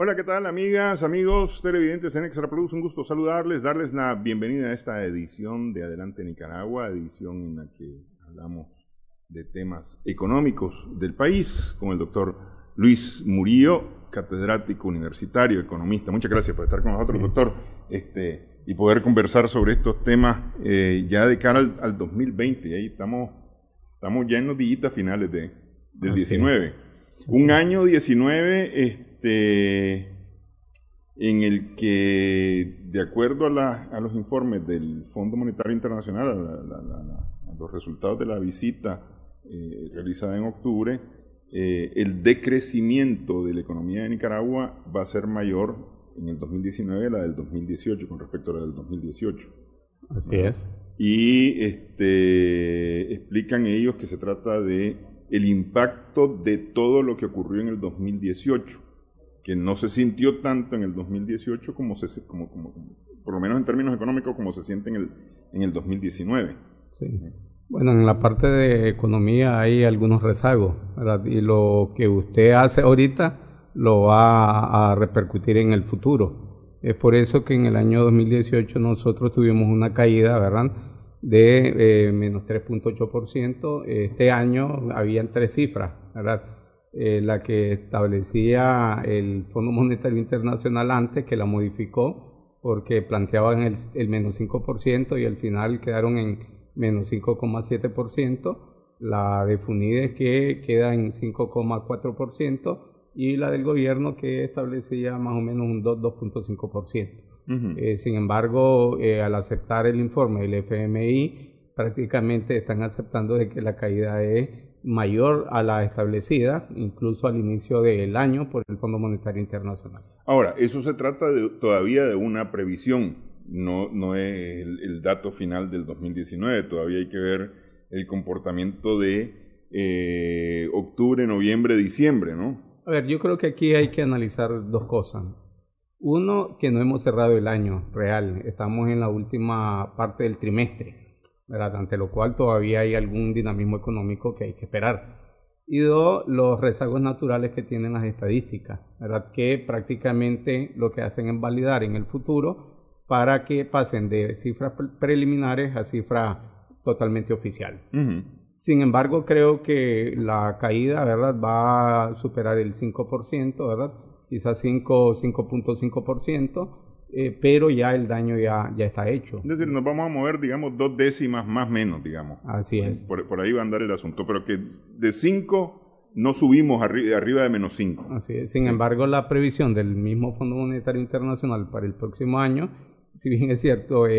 Hola, ¿qué tal amigas, amigos, televidentes en Extra Plus? Un gusto saludarles, darles la bienvenida a esta edición de Adelante Nicaragua, edición en la que hablamos de temas económicos del país con el doctor Luis Murillo, catedrático universitario, economista. Muchas gracias por estar con nosotros, doctor, este, y poder conversar sobre estos temas eh, ya de cara al, 2020. Y ahí estamos, estamos ya en los días finales de, del 19. Un año 19, este, este, en el que, de acuerdo a, los informes del Fondo Monetario Internacional, a, los resultados de la visita eh, realizada en octubre, eh, el decrecimiento de la economía de Nicaragua va a ser mayor en el 2019 a la del 2018 con respecto a la del 2018. Así es. Y este, explican ellos que se trata de el impacto de todo lo que ocurrió en el 2018 que no se sintió tanto en el 2018 como, como, por lo menos en términos económicos, como se siente en el, en el 2019. Sí. Bueno, en la parte de economía hay algunos rezagos, ¿verdad? Y lo que usted hace ahorita lo va a repercutir en el futuro. Es por eso que en el año 2018 nosotros tuvimos una caída, ¿verdad? De eh, menos 3.8%. Este año habían tres cifras, ¿verdad? Eh, la que establecía el Fondo Monetario Internacional antes, que la modificó porque planteaban el, menos 5% y al final quedaron en menos 5,7%, la de Funides que queda en 5,4% y la del gobierno que establecía más o menos un 2,5%. eh, sin embargo, eh, al aceptar el informe del FMI, prácticamente están aceptando de que la caída es mayor a la establecida, incluso al inicio del año, por el Fondo Monetario Internacional. Ahora, eso se trata todavía de una previsión, no, es el, dato final del 2019, todavía hay que ver el comportamiento de eh, octubre, noviembre, diciembre, ¿no? A ver, yo creo que aquí hay que analizar dos cosas. Uno, que no hemos cerrado el año real, estamos en la última parte del trimestre. ¿verdad? ante lo cual todavía hay algún dinamismo económico que hay que esperar. Y dos, los rezagos naturales que tienen las estadísticas, ¿verdad? que prácticamente lo que hacen es validar en el futuro para que pasen de cifras preliminares a cifras totalmente oficiales. Sin embargo, creo que la caída ¿verdad? va a superar el 5%, ¿verdad? quizás 5, 5.5%. Eh, pero ya el daño ya, está hecho. Es decir, nos vamos a mover, digamos, dos décimas más menos, digamos. Así es. Por, ahí va a andar el asunto, pero que de 5 no subimos arriba de menos 5. Así es. Sin embargo, la previsión del mismo Fondo Monetario Internacional para el próximo año, si bien es cierto, eh,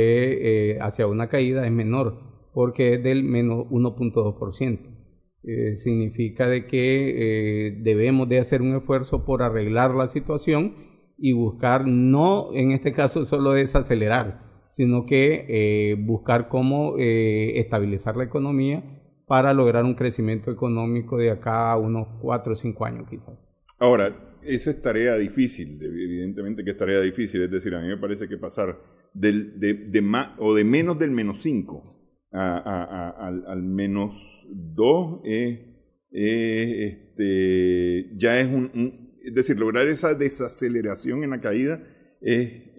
eh, hacia una caída es menor, porque es del menos 1.2%. Eh, significa de que debemos de hacer un esfuerzo por arreglar la situación y buscar no, en este caso, solo desacelerar, sino que eh, buscar cómo eh, estabilizar la economía para lograr un crecimiento económico de acá a unos 4 o 5 años quizás. Ahora, esa es tarea difícil, evidentemente que es tarea difícil, es decir, a mí me parece que pasar del, de, de o de menos del menos cinco al, menos 2 este, ya es un es decir, lograr esa desaceleración en la caída es,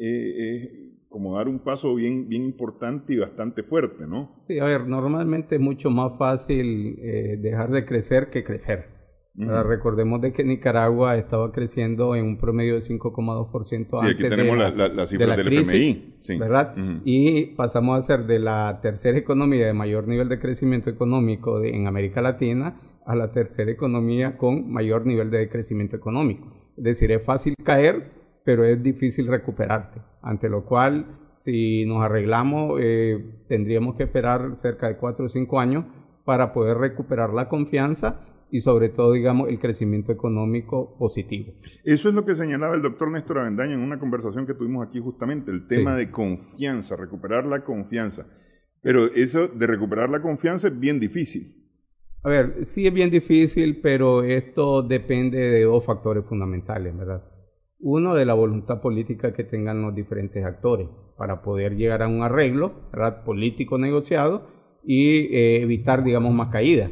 como dar un paso bien, bien importante y bastante fuerte, ¿no? Sí, a ver, normalmente es mucho más fácil eh, dejar de crecer que crecer. Recordemos de que Nicaragua estaba creciendo en un promedio de 5,2% sí, antes de crisis, ¿verdad? Y pasamos a ser de la tercera economía de mayor nivel de crecimiento económico en América Latina a la tercera economía con mayor nivel de crecimiento económico. Es decir, es fácil caer, pero es difícil recuperarte, ante lo cual si nos arreglamos eh, tendríamos que esperar cerca de cuatro o cinco años para poder recuperar la confianza y sobre todo, digamos, el crecimiento económico positivo. Eso es lo que señalaba el doctor Néstor Avendaña en una conversación que tuvimos aquí justamente, el tema de confianza, recuperar la confianza. Pero eso de recuperar la confianza es bien difícil. A ver, sí es bien difícil, pero esto depende de dos factores fundamentales, ¿verdad? Uno, de la voluntad política que tengan los diferentes actores para poder llegar a un arreglo, ¿verdad? Político negociado y eh, evitar, digamos, más caídas.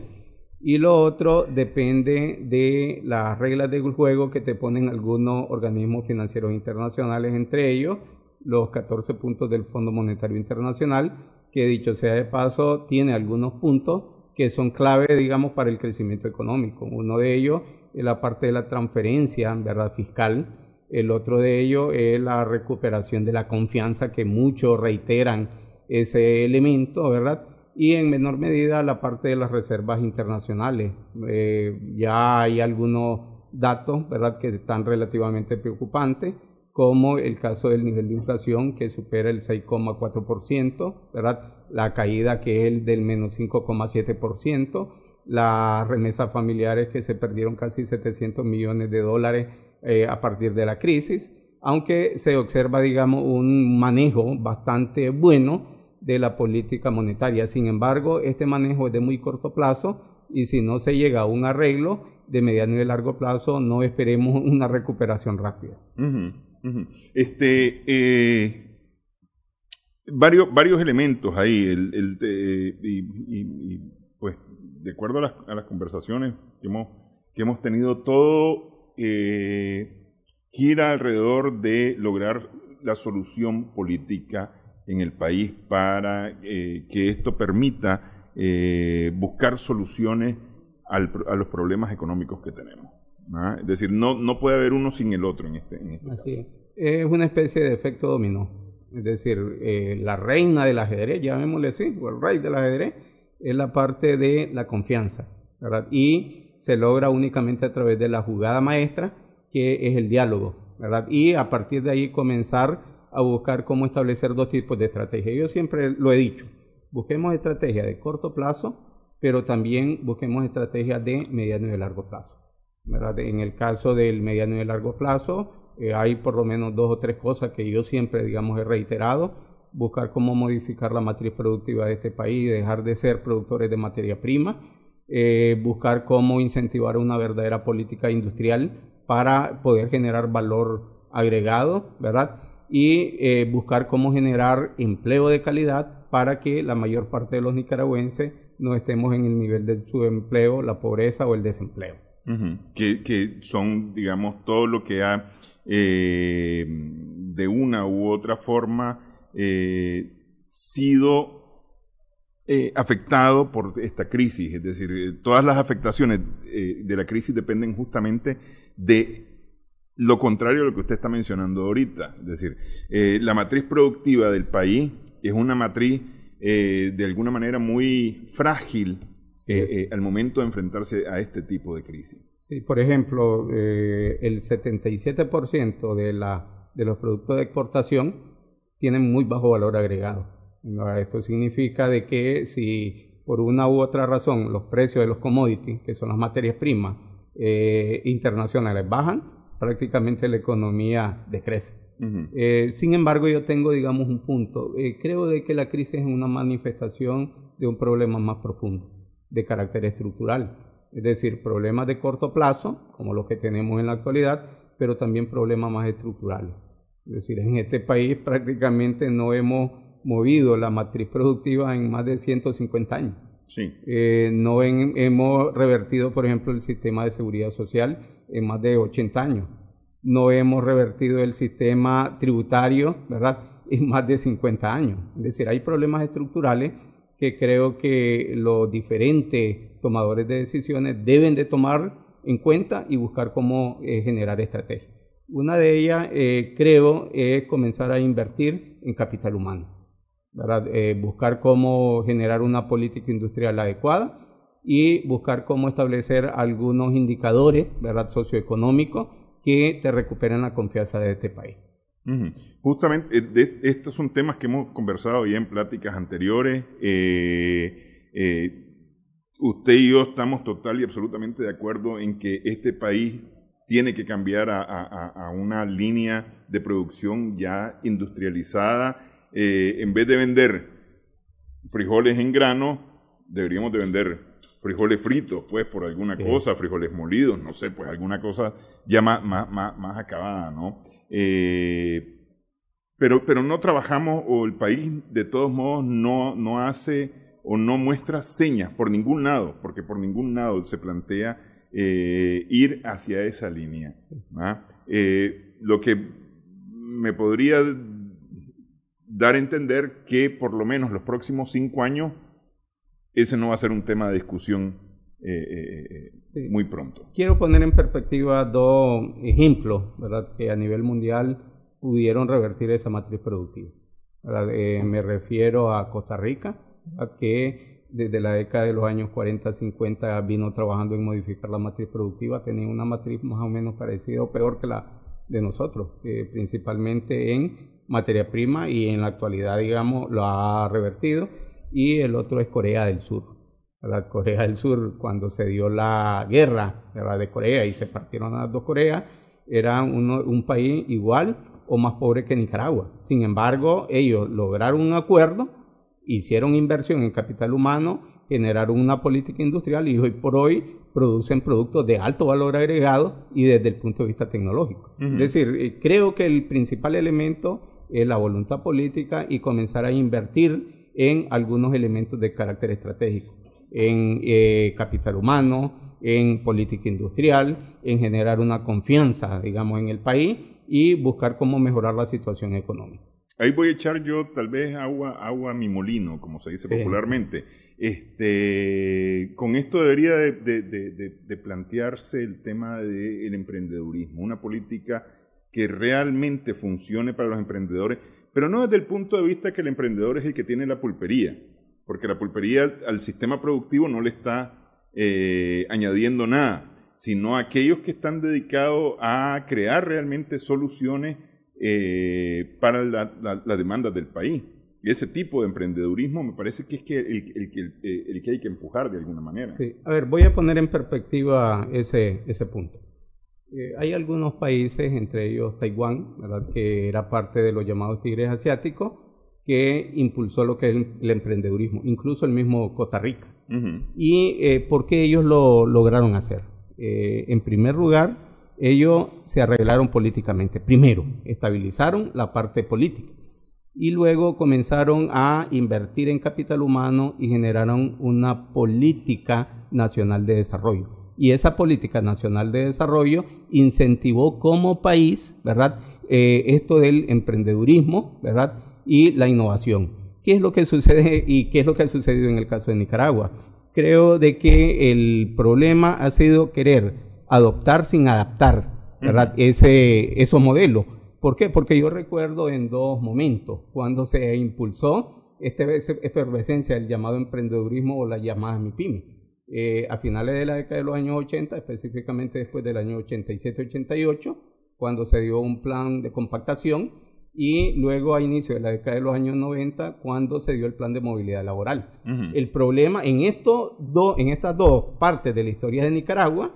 Y lo otro depende de las reglas del juego que te ponen algunos organismos financieros internacionales, entre ellos los 14 puntos del Fondo Monetario Internacional, que dicho sea de paso, tiene algunos puntos que son clave, digamos, para el crecimiento económico. Uno de ellos es la parte de la transferencia, ¿verdad?, fiscal. El otro de ellos es la recuperación de la confianza, que muchos reiteran ese elemento, ¿verdad? Y en menor medida la parte de las reservas internacionales. Eh, ya hay algunos datos, ¿verdad?, que están relativamente preocupantes como el caso del nivel de inflación que supera el 6,4%, ¿verdad? La caída que es del menos 5,7%, las remesas familiares que se perdieron casi 700 millones de dólares eh, a partir de la crisis, aunque se observa, digamos, un manejo bastante bueno de la política monetaria. Sin embargo, este manejo es de muy corto plazo y si no se llega a un arreglo de mediano y largo plazo, no esperemos una recuperación rápida. Este, eh, varios, varios elementos ahí, y, pues de acuerdo a las, conversaciones que hemos, que hemos tenido, todo eh, gira alrededor de lograr la solución política en el país para eh, que esto permita buscar soluciones a los problemas económicos que tenemos. ¿Ah? Es decir, no, no puede haber uno sin el otro en este, este Es. una especie de efecto dominó. Es decir, eh, la reina del ajedrez, llamémosle así, o el rey del ajedrez, es la parte de la confianza. ¿verdad? Y se logra únicamente a través de la jugada maestra, que es el diálogo. ¿verdad? Y a partir de ahí comenzar a buscar cómo establecer dos tipos de estrategia. Yo siempre lo he dicho, busquemos estrategias de corto plazo, pero también busquemos estrategias de mediano y de largo plazo. En el caso del mediano y largo plazo, eh, hay por lo menos dos o tres cosas que yo siempre, digamos, he reiterado. Buscar cómo modificar la matriz productiva de este país, dejar de ser productores de materia prima, eh, buscar cómo incentivar una verdadera política industrial para poder generar valor agregado, ¿verdad? Y eh, buscar cómo generar empleo de calidad para que la mayor parte de los nicaragüenses no estemos en el nivel del subempleo, la pobreza o el desempleo que, son, digamos, todo lo que ha, eh, de una u otra forma, eh, sido eh, afectado por esta crisis. Es decir, todas las afectaciones de la crisis dependen justamente de lo contrario a lo que usted está mencionando ahorita. Es decir, la matriz productiva del país es una matriz de alguna manera muy frágil eh, eh, al momento de enfrentarse a este tipo de crisis? Sí, por ejemplo, eh, el 77% de, de los productos de exportación tienen muy bajo valor agregado. Esto significa de que si por una u otra razón los precios de los commodities, que son las materias primas internacionales, bajan, prácticamente la economía decrece. sin embargo, yo tengo, digamos, un punto. creo de que la crisis es una manifestación de un problema más profundo de carácter estructural, es decir, problemas de corto plazo, como los que tenemos en la actualidad, pero también problemas más estructurales. Es decir, en este país prácticamente no hemos movido la matriz productiva en más de 150 años. Sí. Eh, no hemos revertido, por ejemplo, el sistema de seguridad social en más de 80 años. No hemos revertido el sistema tributario, ¿verdad? En más de 50 años. Es decir, hay problemas estructurales que creo que los diferentes tomadores de decisiones deben de tomar en cuenta y buscar cómo eh, generar estrategias. Una de ellas, eh, creo, es comenzar a invertir en capital humano, eh, buscar cómo generar una política industrial adecuada y buscar cómo establecer algunos indicadores ¿verdad? socioeconómicos que te recuperen la confianza de este país. Justamente, eh, estos son temas que hemos conversado ya en pláticas anteriores. Eh, eh, usted y yo estamos total y absolutamente de acuerdo en que este país tiene que cambiar a, una línea de producción ya industrializada. en vez de vender frijoles en grano, deberíamos de vender frijoles fritos, pues por alguna cosa, frijoles molidos, no sé, pues alguna cosa ya más, más acabada, ¿no? Eh, pero, pero no trabajamos o el país de todos modos no, no hace o no muestra señas por ningún lado, porque por ningún lado se plantea eh, ir hacia esa línea. ¿ah? Eh, lo que me podría dar a entender que por lo menos los próximos cinco años ese no va a ser un tema de discusión eh, eh, eh muy pronto. Quiero poner en perspectiva dos ejemplos ¿verdad? que a nivel mundial pudieron revertir esa matriz productiva. Eh, me refiero a Costa Rica, que desde la década de los años 40, 50 vino trabajando en modificar la matriz productiva, tenía una matriz más o menos parecida o peor que la de nosotros, principalmente en materia prima y en la actualidad, digamos, lo ha revertido. Y el otro es Corea del Sur. La Corea del Sur, cuando se dio la guerra de Corea y se partieron las dos Coreas, era un país igual o más pobre que Nicaragua. Sin embargo, ellos lograron un acuerdo, hicieron inversión en capital humano, generaron una política industrial y hoy por hoy producen productos de alto valor agregado y desde el punto de vista tecnológico. Es decir, eh, creo que el principal elemento es la voluntad política y comenzar a invertir en algunos elementos de carácter estratégico en eh, capital humano, en política industrial, en generar una confianza, digamos, en el país y buscar cómo mejorar la situación económica. Ahí voy a echar yo tal vez agua, agua a mi molino, como se dice popularmente. Este, con esto debería de, plantearse el tema del emprendedurismo, una política que realmente funcione para los emprendedores, pero no desde el punto de vista que el emprendedor es el que tiene la pulpería, porque la pulpería al sistema productivo no le está eh, añadiendo nada, sino aquellos que están dedicados a crear realmente soluciones eh, para las la, demandas del país. Y ese tipo de emprendedurismo me parece que es eh, el, que hay que empujar de alguna manera. Sí, a ver, voy a poner en perspectiva ese, punto. hay algunos países, entre ellos Taiwán, que era parte de los llamados tigres asiáticos, que impulsó lo que es el emprendedurismo, incluso el mismo Costa Rica. ¿Y eh, por qué ellos lo lograron hacer? Eh, en primer lugar, ellos se arreglaron políticamente. Primero, estabilizaron la parte política y luego comenzaron a invertir en capital humano y generaron una política nacional de desarrollo. Y esa política nacional de desarrollo incentivó como país, ¿verdad? Eh, esto del emprendedurismo, ¿verdad? y la innovación. ¿Qué es lo que sucede y qué es lo que ha sucedido en el caso de Nicaragua? Creo de que el problema ha sido querer adoptar sin adaptar Ese, esos modelos. ¿Por qué? Porque yo recuerdo en dos momentos, cuando se impulsó esta efervescencia del llamado emprendedurismo o la llamada MIPIMI. Eh, a finales de la década de los años 80, específicamente después del año 87-88, cuando se dio un plan de compactación y luego a inicio de la década de los años 90 cuando se dio el plan de movilidad laboral. El problema en, en estas dos partes de la historia de Nicaragua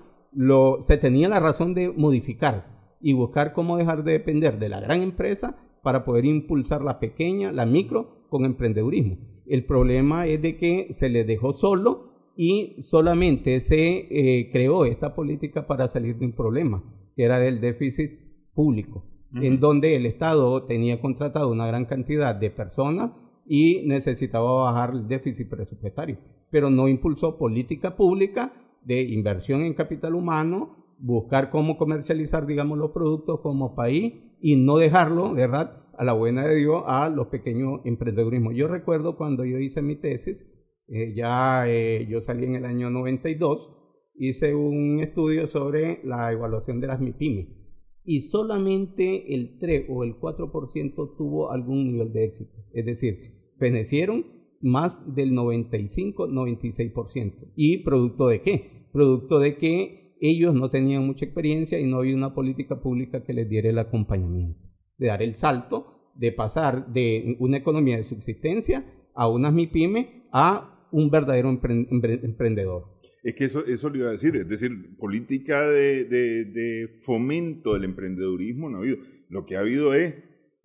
se tenía la razón de modificar y buscar cómo dejar de depender de la gran empresa para poder impulsar la pequeña, la micro, con emprendedurismo. El problema es de que se le dejó solo y solamente se eh, creó esta política para salir de un problema, que era del déficit público en donde el Estado tenía contratado una gran cantidad de personas y necesitaba bajar el déficit presupuestario, pero no impulsó política pública de inversión en capital humano, buscar cómo comercializar, digamos, los productos como país y no dejarlo, ¿verdad? A la buena de Dios, a los pequeños emprendedurismos. Yo recuerdo cuando yo hice mi tesis, eh, ya eh, yo salí en el año 92, hice un estudio sobre la evaluación de las MIPIMI, y solamente el 3 o el 4% tuvo algún nivel de éxito. Es decir, penecieron más del 95-96%. ¿Y producto de qué? Producto de que ellos no tenían mucha experiencia y no había una política pública que les diera el acompañamiento, de dar el salto, de pasar de una economía de subsistencia a unas MIPYME a un verdadero emprendedor. Es que eso, eso le iba a decir, es decir, política de, de, fomento del emprendedurismo no ha habido. Lo que ha habido es,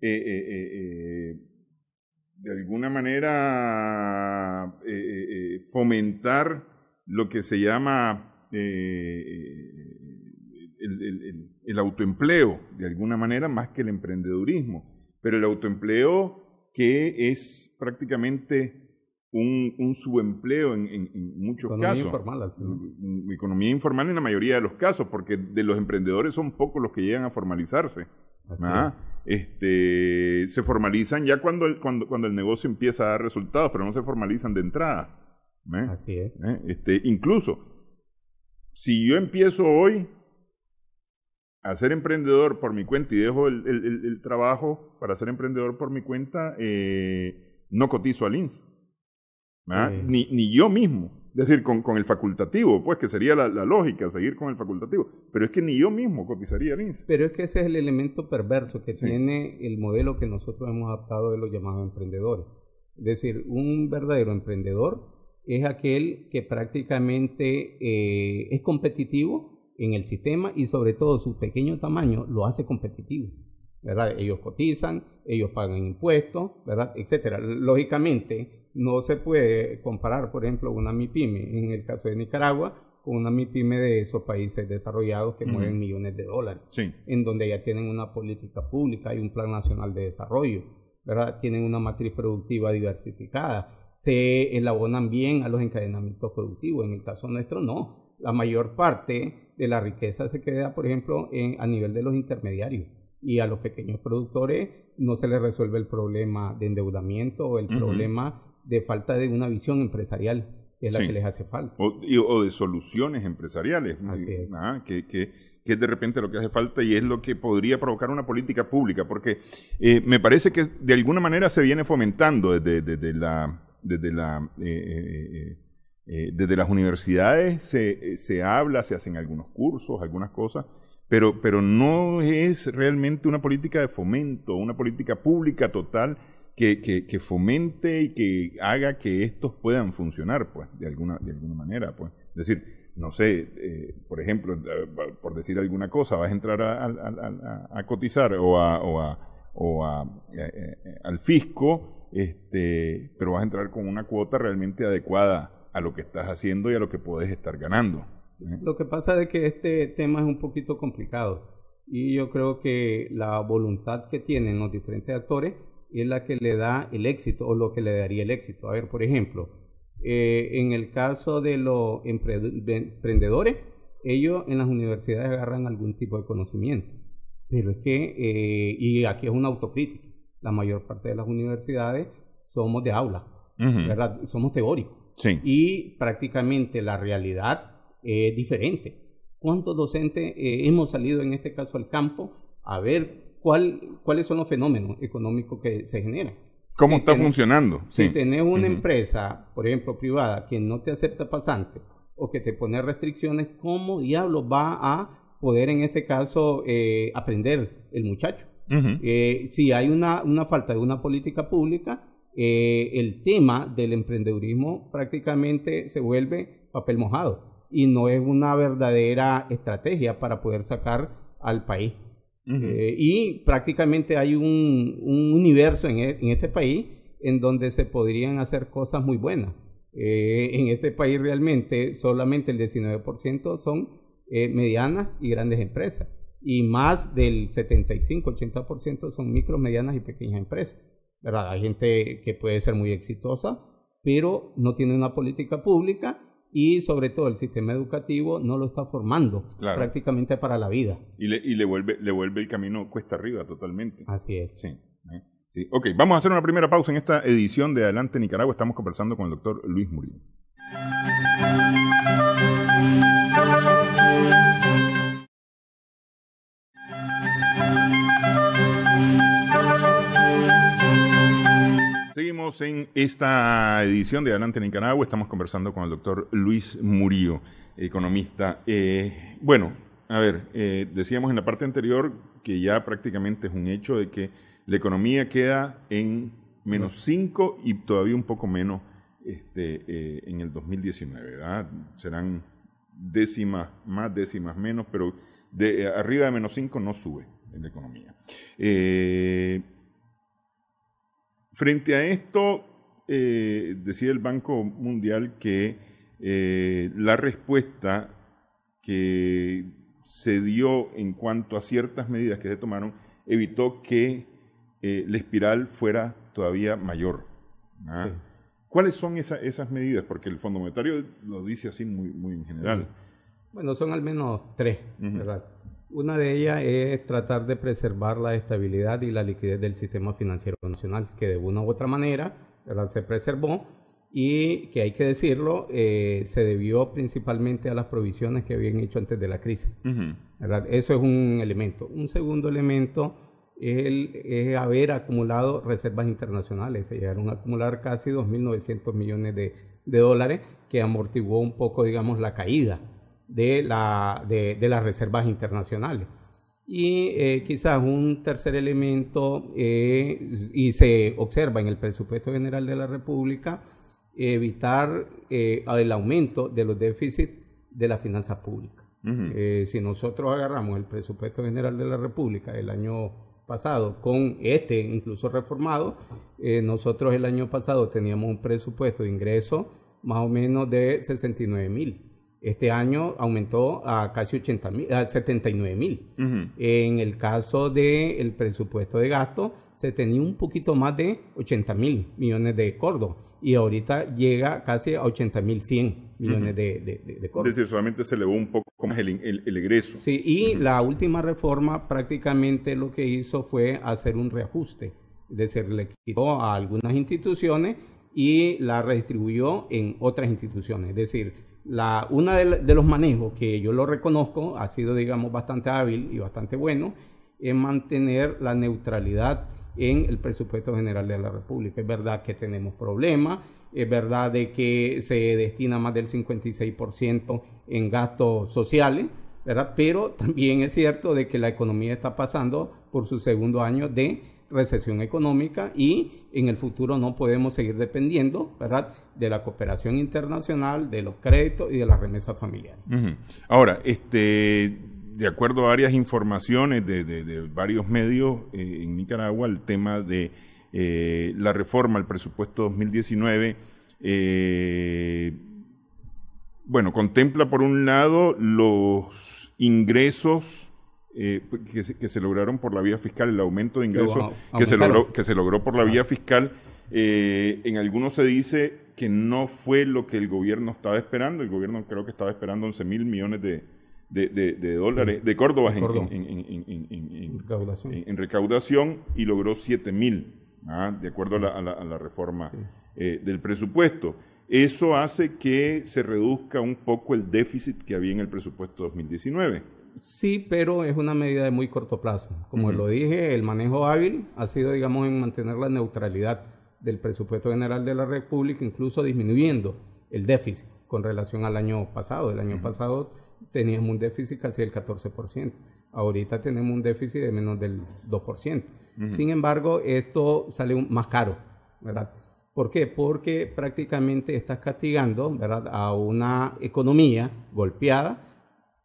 eh, eh, eh, de alguna manera, fomentar lo que se llama el, autoempleo, de alguna manera, más que el emprendedurismo. Pero el autoempleo que es prácticamente un, subempleo en, muchos economía casos. Informal, mm, Economía informal en la mayoría de los casos, porque de los emprendedores son pocos los que llegan a formalizarse. Ah, este, se formalizan ya cuando el, cuando, cuando el negocio empieza a dar resultados, pero no se formalizan de entrada. ¿eh? Así es. ¿Eh? Este, incluso, si yo empiezo hoy a ser emprendedor por mi cuenta y dejo el, trabajo para ser emprendedor por mi cuenta, eh, no cotizo al INS. ¿ah? ni, ni, yo mismo. Es decir, con, con, el facultativo, pues que sería la, lógica, seguir con el facultativo. Pero es que ni yo mismo cotizaría en Pero es que ese es el elemento perverso que tiene el modelo que nosotros hemos adaptado de los llamados emprendedores. Es decir, un verdadero emprendedor es aquel que prácticamente eh, es competitivo en el sistema y sobre todo su pequeño tamaño lo hace competitivo. ¿verdad? Ellos cotizan, ellos pagan impuestos, ¿verdad? etcétera. Lógicamente, no se puede comparar, por ejemplo, una MIPYME, en el caso de Nicaragua, con una MIPYME de esos países desarrollados que mueven millones de dólares, en donde ya tienen una política pública y un plan nacional de desarrollo, ¿verdad? Tienen una matriz productiva diversificada, se elaboran bien a los encadenamientos productivos, en el caso nuestro no. La mayor parte de la riqueza se queda, por ejemplo, en, a nivel de los intermediarios y a los pequeños productores no se les resuelve el problema de endeudamiento o el problema de falta de una visión empresarial, que es la que les hace falta. O, de soluciones empresariales, ah, que, es de repente lo que hace falta y es lo que podría provocar una política pública, porque eh, me parece que de alguna manera se viene fomentando desde, la... Desde la eh, eh, desde las universidades se, se habla, se hacen algunos cursos, algunas cosas, pero, pero no es realmente una política de fomento, una política pública total que, fomente y que haga que estos puedan funcionar, pues, de alguna, de alguna manera, pues. Es decir, no sé, eh, por ejemplo, eh, por decir alguna cosa, vas a entrar a, cotizar o, a, eh, al fisco, este, pero vas a entrar con una cuota realmente adecuada a lo que estás haciendo y a lo que puedes estar ganando. Lo que pasa es que este tema es un poquito complicado y yo creo que la voluntad que tienen los diferentes actores es la que le da el éxito o lo que le daría el éxito. A ver, por ejemplo, eh, en el caso de los emprendedores, ellos en las universidades agarran algún tipo de conocimiento, pero es que, eh, y aquí es una autocrítica, la mayor parte de las universidades somos de aula, Somos teóricos. Y prácticamente la realidad es diferente. ¿Cuántos docentes eh, hemos salido en este caso al campo a ver cuál, cuáles son los fenómenos económicos que se generan. ¿Cómo está funcionando? Si tienes una empresa, por ejemplo, privada, que no te acepta pasante o que te pone restricciones, ¿cómo diablos va a poder, en este caso, eh, aprender el muchacho? Eh, si hay una, falta de una política pública, eh, el tema del emprendedurismo prácticamente se vuelve papel mojado y no es una verdadera estrategia para poder sacar al país. Eh, y prácticamente hay un, universo e, en, este país en donde se podrían hacer cosas muy buenas. Eh, en este país realmente solamente el 19% son eh, medianas y grandes empresas y más del 75-80% son micro, medianas y pequeñas empresas. ¿verdad? Hay gente que puede ser muy exitosa, pero no tiene una política pública y sobre todo el sistema educativo no lo está formando prácticamente para la vida. Y, le, vuelve, le vuelve el camino cuesta arriba totalmente. Así es. ¿eh? Ok, vamos a hacer una primera pausa en esta edición de Adelante Nicaragua. Estamos conversando con el doctor Luis Murillo. en esta edición de Adelante en Nicaragua. Estamos conversando con el doctor Luis Murillo, economista. Eh, bueno, a ver, eh, decíamos en la parte anterior que ya prácticamente es un hecho de que la economía queda en menos 5 y todavía un poco menos este, eh, en el 2019. ¿verdad? Serán décimas más, décimas menos, pero de arriba de menos 5 no sube en la economía. Frente a esto, eh, decía el Banco Mundial que eh, la respuesta que se dio en cuanto a ciertas medidas que se tomaron evitó que eh, la espiral fuera todavía mayor. ¿ah? ¿Cuáles son esas medidas? Porque el Fondo Monetario lo dice así muy, en general. Bueno, son al menos tres, ¿verdad? Una de ellas es tratar de preservar la estabilidad y la liquidez del sistema financiero nacional, que de una u otra manera se preservó y que hay que decirlo, eh, se debió principalmente a las provisiones que habían hecho antes de la crisis. Eso es un elemento. Un segundo elemento es, haber acumulado reservas internacionales. Se llegaron a acumular casi 2.900 millones de, de dólares, que amortiguó un poco, digamos, la caída de, la, de, las reservas internacionales. Y eh, quizás un tercer elemento, eh, y se observa en el presupuesto general de la República, evitar eh, el aumento de los déficits de la finanza pública si nosotros agarramos el presupuesto general de la República el año pasado con este incluso reformado, nosotros el año pasado teníamos un presupuesto de ingreso más o menos de 69 mil. Este año aumentó a casi 80 a 79 mil. En el caso del presupuesto de gasto, se tenía un poquito más de 80 mil millones de cordos y ahorita llega casi a 80 mil 100 millones de, de, cordos. Es decir, solamente se elevó un poco más el, el, egreso. Sí, y la última reforma prácticamente lo que hizo fue hacer un reajuste, es decir, le quitó a algunas instituciones y la redistribuyó en otras instituciones, es decir, la, una de, los manejos que yo lo reconozco ha sido, digamos, bastante hábil y bastante bueno, es mantener la neutralidad en el presupuesto general de la República. Es verdad que tenemos problemas, es verdad de que se destina más del 56% en gastos sociales, Pero también es cierto de que la economía está pasando por su segundo año de recesión económica y en el futuro no podemos seguir dependiendo, ¿verdad?, de la cooperación internacional, de los créditos y de las remesas familiares. Ahora, este, de acuerdo a varias informaciones de, varios medios eh, en Nicaragua, el tema de eh, la reforma al presupuesto 2019, eh, bueno, contempla por un lado los ingresos eh, pues, que, se, lograron por la vía fiscal, el aumento de ingresos que, se logró, que se logró por la vía fiscal. Eh, en algunos se dice que no fue lo que el gobierno estaba esperando. El gobierno creo que estaba esperando 11 mil millones de, dólares, de Córdoba en, recaudación. y logró 7 mil, ¿ah? de acuerdo a, la, reforma eh, del presupuesto. Eso hace que se reduzca un poco el déficit que había en el presupuesto 2019. Sí, pero es una medida de muy corto plazo. Como lo dije, el manejo hábil ha sido, digamos, en mantener la neutralidad del presupuesto general de la República, incluso disminuyendo el déficit con relación al año pasado. El año pasado teníamos un déficit casi del 14%. Ahorita tenemos un déficit de menos del 2%. Sin embargo, esto sale más caro, ¿verdad? ¿Por qué? Porque prácticamente estás castigando ¿verdad? a una economía golpeada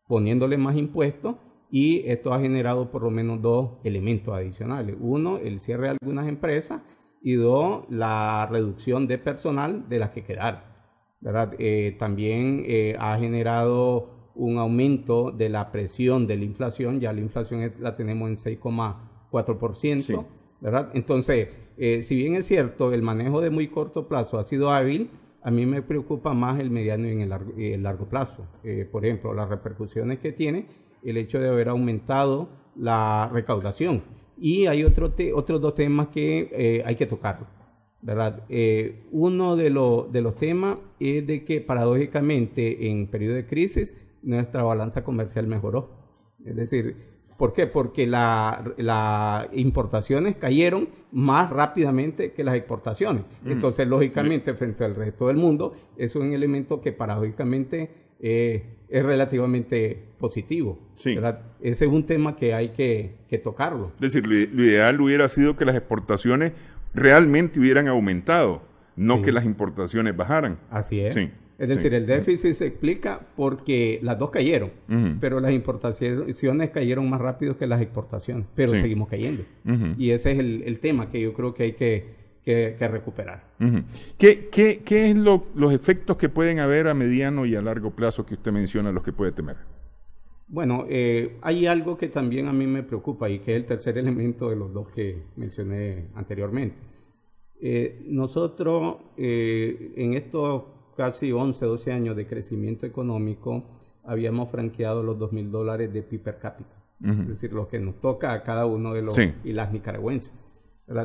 poniéndole más impuestos y esto ha generado por lo menos dos elementos adicionales. Uno, el cierre de algunas empresas y dos, la reducción de personal de las que quedaron. ¿verdad? Eh, también eh, ha generado un aumento de la presión de la inflación, ya la inflación la tenemos en 6,4%, ¿verdad? Entonces, eh, si bien es cierto, el manejo de muy corto plazo ha sido hábil, a mí me preocupa más el mediano y el largo, plazo. Eh, por ejemplo, las repercusiones que tiene el hecho de haber aumentado la recaudación. Y hay otro otros dos temas que eh, hay que tocar. ¿verdad? Eh, uno de, de los temas es de que paradójicamente en periodo de crisis nuestra balanza comercial mejoró. Es decir, ¿Por qué? Porque las importaciones cayeron más rápidamente que las exportaciones. Mm. Entonces, lógicamente, mm. frente al resto del mundo, es un elemento que paradójicamente eh, es relativamente positivo. Ese es un tema que hay que, tocarlo. Es decir, lo, ideal hubiera sido que las exportaciones realmente hubieran aumentado, no que las importaciones bajaran. Así es. Sí. Es decir, el déficit se explica porque las dos cayeron, pero las importaciones cayeron más rápido que las exportaciones, pero seguimos cayendo. Y ese es el, tema que yo creo que hay que, recuperar. ¿Qué, qué, es los efectos que pueden haber a mediano y a largo plazo que usted menciona, los que puede temer? Bueno, eh, hay algo que también a mí me preocupa y que es el tercer elemento de los dos que mencioné anteriormente. Eh, nosotros eh, en estos casi 11, 12 años de crecimiento económico, habíamos franqueado los 2 mil dólares de PIB per cápita. Es decir, lo que nos toca a cada uno de los y las nicaragüenses.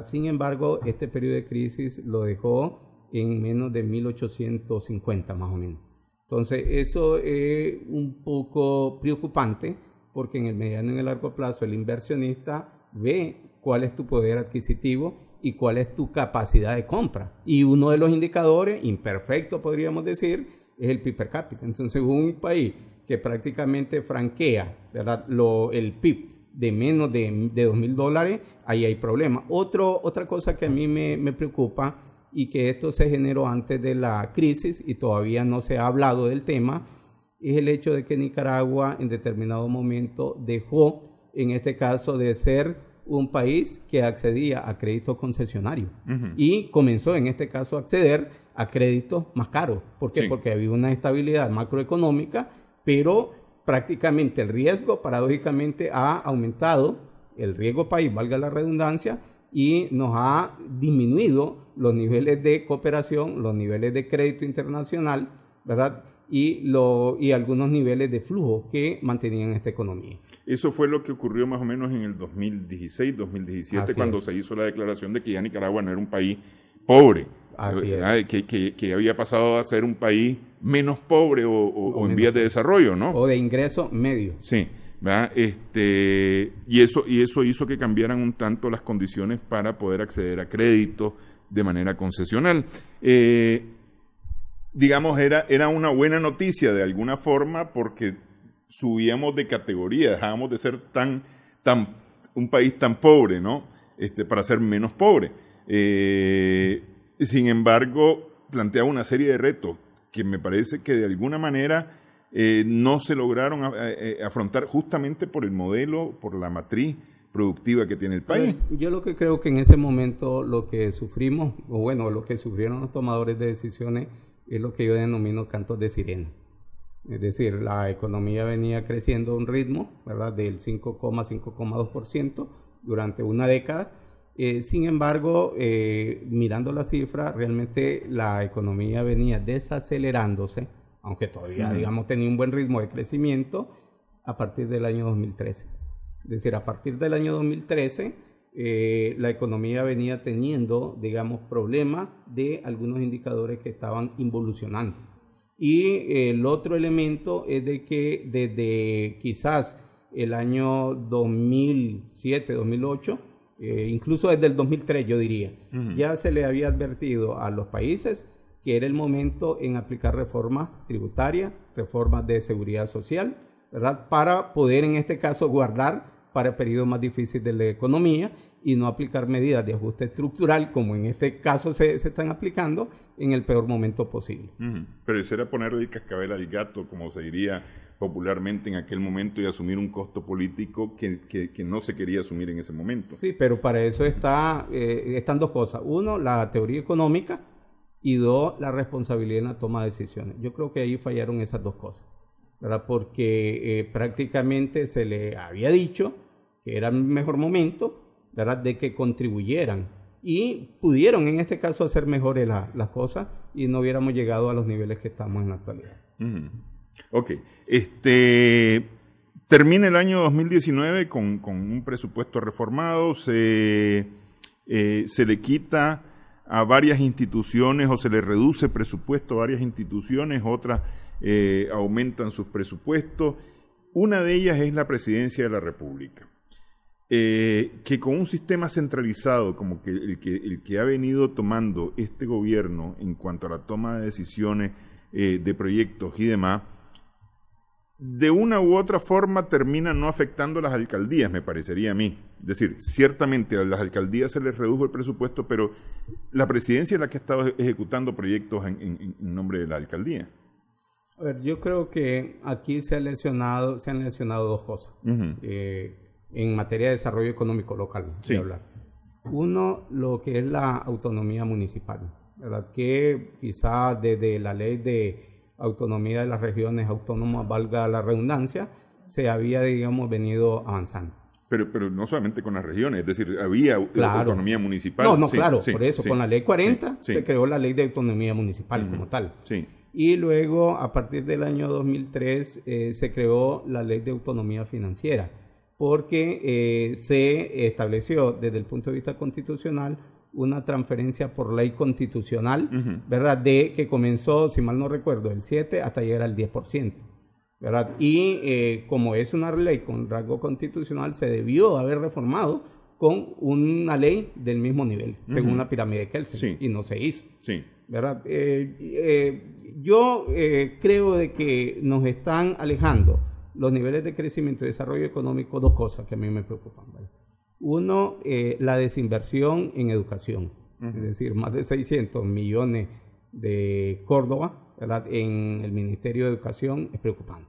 Sin embargo, este periodo de crisis lo dejó en menos de 1850 más o menos. Entonces, eso es un poco preocupante porque en el mediano y en el largo plazo el inversionista ve cuál es tu poder adquisitivo y cuál es tu capacidad de compra. Y uno de los indicadores, imperfecto podríamos decir, es el PIB per cápita. Entonces, un país que prácticamente franquea ¿verdad? Lo, el PIB de menos de, de 2.000 dólares, ahí hay problema. otra cosa que a mí me, me preocupa y que esto se generó antes de la crisis y todavía no se ha hablado del tema, es el hecho de que Nicaragua en determinado momento dejó, en este caso, de ser un país que accedía a crédito concesionario y comenzó en este caso a acceder a créditos más caros. ¿Por qué? Porque había una estabilidad macroeconómica, pero prácticamente el riesgo paradójicamente ha aumentado, el riesgo país, valga la redundancia, y nos ha disminuido los niveles de cooperación, los niveles de crédito internacional, ¿verdad? y, lo, y algunos niveles de flujo que mantenían esta economía. Eso fue lo que ocurrió más o menos en el 2016, 2017, cuando se hizo la declaración de que ya Nicaragua no era un país pobre, eh, que, había pasado a ser un país menos pobre o, en vías de desarrollo, ¿no? O de ingreso medio. Sí. ¿verdad? Este, y, eso, y eso hizo que cambiaran un tanto las condiciones para poder acceder a crédito de manera concesional. Eh, digamos, era, era una buena noticia de alguna forma porque subíamos de categoría, dejábamos de ser tan, tan, un país tan pobre, ¿no? Este, para ser menos pobre. Eh, sin embargo, planteaba una serie de retos que me parece que de alguna manera eh, no se lograron eh, afrontar justamente por el modelo, por la matriz productiva que tiene el país. yo lo que creo que en ese momento lo que sufrimos, o bueno, lo que sufrieron los tomadores de decisiones, es lo que yo denomino cantos de sirena. Es decir, la economía venía creciendo a un ritmo ¿verdad? del 5,5,2% durante una década. Eh, sin embargo, eh, mirando la cifra, realmente la economía venía desacelerándose, aunque todavía, digamos, tenía un buen ritmo de crecimiento a partir del año 2013. Es decir, a partir del año 2013 eh, la economía venía teniendo, digamos, problemas de algunos indicadores que estaban involucionando. Y eh, el otro elemento es de que desde quizás el año 2007, 2008, eh, incluso desde el 2003 yo diría, ya se le había advertido a los países que era el momento en aplicar reformas tributarias, reformas de seguridad social, ¿verdad? Para poder en este caso guardar para el periodo más difícil de la economía y no aplicar medidas de ajuste estructural, como en este caso se, se están aplicando, en el peor momento posible. Pero eso era ponerle el cascabel al gato, como se diría popularmente en aquel momento, y asumir un costo político que, que, no se quería asumir en ese momento. Sí, pero para eso está, eh, están dos cosas. Uno, la teoría económica, y dos, la responsabilidad en la toma de decisiones. Yo creo que ahí fallaron esas dos cosas, ¿verdad? Porque eh, prácticamente se le había dicho que era el mejor momento, de que contribuyeran y pudieron en este caso hacer mejores las cosas y no hubiéramos llegado a los niveles que estamos en la actualidad. Mm. Ok, este, termina el año 2019 con, con un presupuesto reformado, se, eh, se le quita a varias instituciones o se le reduce presupuesto a varias instituciones, otras eh, aumentan sus presupuestos. Una de ellas es la presidencia de la República. Eh, que con un sistema centralizado como que el, que ha venido tomando este gobierno en cuanto a la toma de decisiones, eh, de proyectos y demás, de una u otra forma termina no afectando a las alcaldías, me parecería a mí. Es decir, ciertamente a las alcaldías se les redujo el presupuesto, pero la presidencia es la que ha estado ejecutando proyectos en, nombre de la alcaldía. A ver, yo creo que aquí se, ha lesionado, se han lesionado dos cosas en materia de desarrollo económico local. Uno, lo que es la autonomía municipal, ¿verdad? Que quizá desde la ley de autonomía de las regiones autónomas, valga la redundancia, se había, digamos, venido avanzando. Pero, pero no solamente con las regiones, es decir, había autonomía municipal. No, no, claro, por eso, con la ley 40 se creó la ley de autonomía municipal como tal. Sí. Y luego, a partir del año 2003, eh, se creó la ley de autonomía financiera porque eh, se estableció desde el punto de vista constitucional una transferencia por ley constitucional, ¿verdad? De que comenzó, si mal no recuerdo, el 7 hasta llegar al 10%, ¿verdad? Y eh, como es una ley con rango constitucional, se debió haber reformado con una ley del mismo nivel, según la pirámide de Kelsen, y no se hizo. Sí. ¿verdad? Eh, yo creo de que nos están alejando los niveles de crecimiento y desarrollo económico dos cosas que a mí me preocupan. Uno, eh, la desinversión en educación, es decir, más de 600 millones de Córdoba en el Ministerio de Educación es preocupante.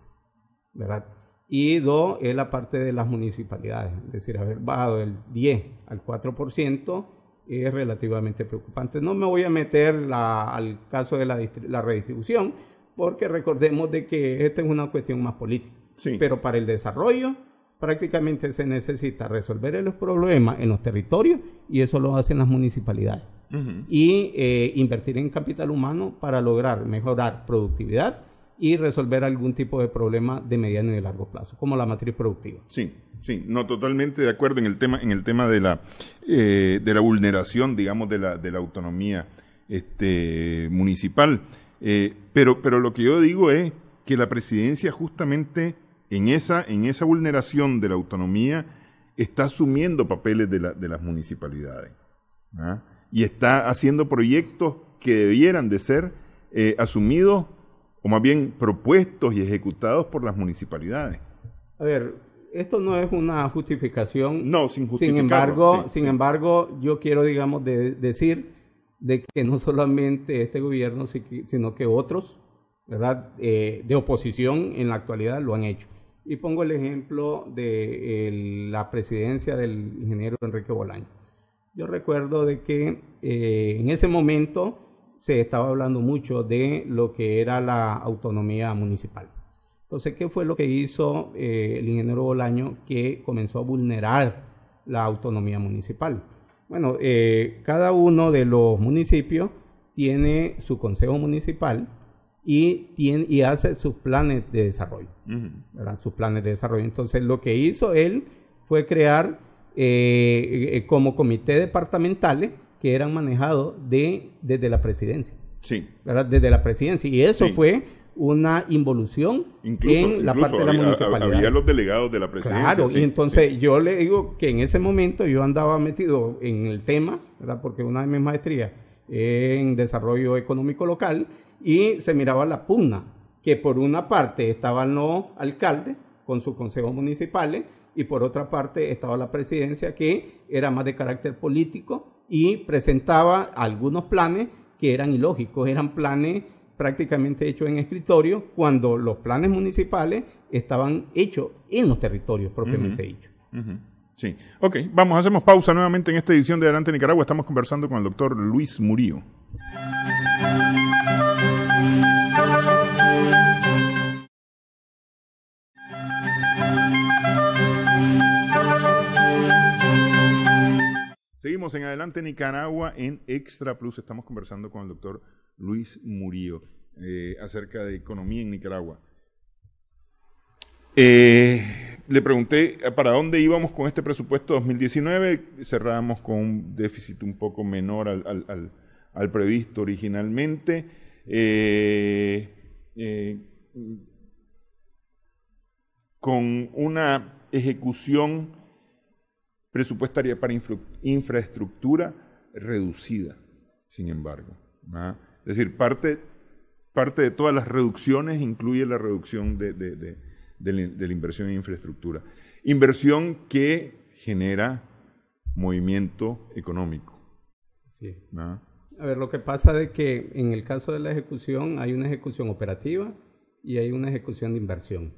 ¿verdad? Y dos, es la parte de las municipalidades, es decir, haber bajado del 10 al 4% es relativamente preocupante. No me voy a meter al caso de la, la redistribución, porque recordemos de que esta es una cuestión más política. Pero para el desarrollo prácticamente se necesita resolver los problemas en los territorios y eso lo hacen las municipalidades. Y eh, invertir en capital humano para lograr mejorar productividad y resolver algún tipo de problema de mediano y de largo plazo, como la matriz productiva. Sí, sí, no totalmente de acuerdo en el tema, en el tema de la eh, de la vulneración, digamos, de la, de la autonomía este, municipal. Eh, pero, pero lo que yo digo es que la presidencia justamente en esa, en esa vulneración de la autonomía está asumiendo papeles de, las municipalidades ¿ah? y está haciendo proyectos que debieran de ser eh, asumidos o más bien propuestos y ejecutados por las municipalidades. A ver, esto no es una justificación. No, sin justificación. Sin embargo, sin embargo yo quiero, digamos, decir de que no solamente este gobierno, sino que otros, ¿verdad?, eh, de oposición en la actualidad lo han hecho. Y pongo el ejemplo de la presidencia del ingeniero Enrique Bolaño. Yo recuerdo de que eh, en ese momento se estaba hablando mucho de lo que era la autonomía municipal. Entonces, ¿qué fue lo que hizo eh, el ingeniero Bolaño que comenzó a vulnerar la autonomía municipal? Bueno, eh, cada uno de los municipios tiene su consejo municipal, y, tiene, y hace sus planes de desarrollo, Sus planes de desarrollo. Entonces, lo que hizo él fue crear eh, eh, eh, como comité departamentales que eran manejados de, desde la presidencia. Sí. ¿verdad? Desde la presidencia. Y eso fue una involución en la parte de la municipalidad. Había los delegados de la presidencia. Claro, y entonces yo le digo que en ese momento yo andaba metido en el tema, ¿verdad? porque una de mis maestrías en desarrollo económico local y se miraba la pugna, que por una parte estaban los alcalde con sus consejos municipales y por otra parte estaba la presidencia que era más de carácter político y presentaba algunos planes que eran ilógicos, eran planes prácticamente hechos en escritorio cuando los planes municipales estaban hechos en los territorios propiamente hechos Sí. Ok, vamos, hacemos pausa nuevamente en esta edición de Adelante Nicaragua. Estamos conversando con el doctor Luis Murillo. Seguimos en Adelante Nicaragua en Extra Plus. Estamos conversando con el doctor Luis Murillo eh, acerca de economía en Nicaragua. Eh, le pregunté para dónde íbamos con este presupuesto 2019. Cerramos con un déficit un poco menor al, previsto originalmente. Eh, con una ejecución presupuestaria para infraestructura reducida, sin embargo. ¿ah? Es decir, parte, parte de todas las reducciones incluye la reducción de, de, de, la, inversión en infraestructura. Inversión que genera movimiento económico. Sí. ¿Ah? A ver, lo que pasa de que en el caso de la ejecución hay una ejecución operativa y hay una ejecución de inversión.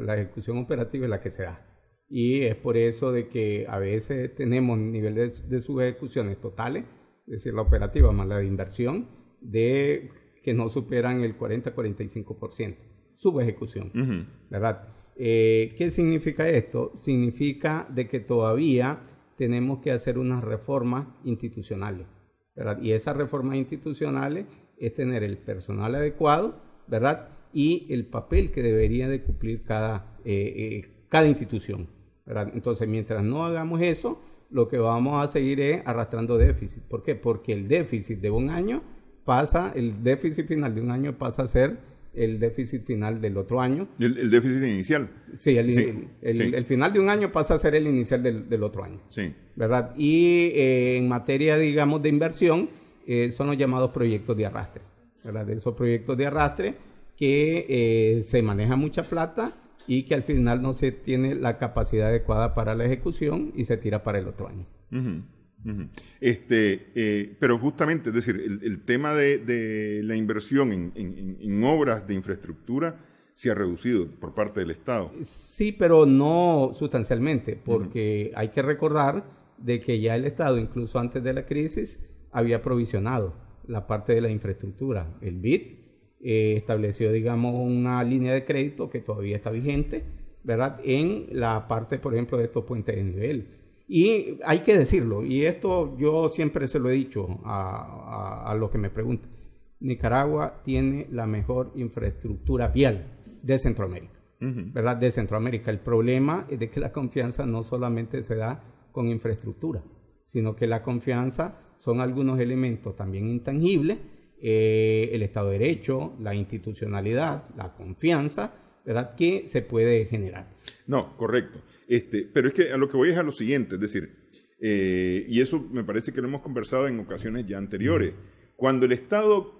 La ejecución operativa es la que se da y es por eso de que a veces tenemos niveles de, de ejecuciones totales, es decir, la operativa más la de inversión, de que no superan el 40-45%, sub ejecución ¿verdad? Eh, ¿Qué significa esto? Significa de que todavía tenemos que hacer unas reformas institucionales, ¿verdad? Y esas reformas institucionales es tener el personal adecuado, ¿verdad? Y el papel que debería de cumplir cada, eh, eh, cada institución. Entonces, mientras no hagamos eso, lo que vamos a seguir es arrastrando déficit. ¿Por qué? Porque el déficit de un año pasa, el déficit final de un año pasa a ser el déficit final del otro año. El, el déficit inicial. Sí, el, final de un año pasa a ser el inicial del, otro año. Sí. ¿Verdad? Y eh, en materia, digamos, de inversión, eh, son los llamados proyectos de arrastre. ¿Verdad? Esos proyectos de arrastre que eh, se maneja mucha plata y que al final no se tiene la capacidad adecuada para la ejecución y se tira para el otro año. Este, eh, pero justamente, es decir, el, tema de, la inversión en, obras de infraestructura se ha reducido por parte del Estado. Sí, pero no sustancialmente, porque hay que recordar de que ya el Estado, incluso antes de la crisis, había provisionado la parte de la infraestructura, el BID, eh, estableció, digamos, una línea de crédito que todavía está vigente, ¿verdad? En la parte, por ejemplo, de estos puentes de nivel. Y hay que decirlo, y esto yo siempre se lo he dicho a, a, los que me preguntan, Nicaragua tiene la mejor infraestructura vial de Centroamérica, ¿verdad? De Centroamérica. El problema es de que la confianza no solamente se da con infraestructura, sino que la confianza son algunos elementos también intangibles eh, el Estado de Derecho, la institucionalidad, la confianza, ¿verdad? Que se puede generar. No, correcto. Este, pero es que a lo que voy es a lo siguiente, es decir, eh, y eso me parece que lo hemos conversado en ocasiones ya anteriores, cuando el Estado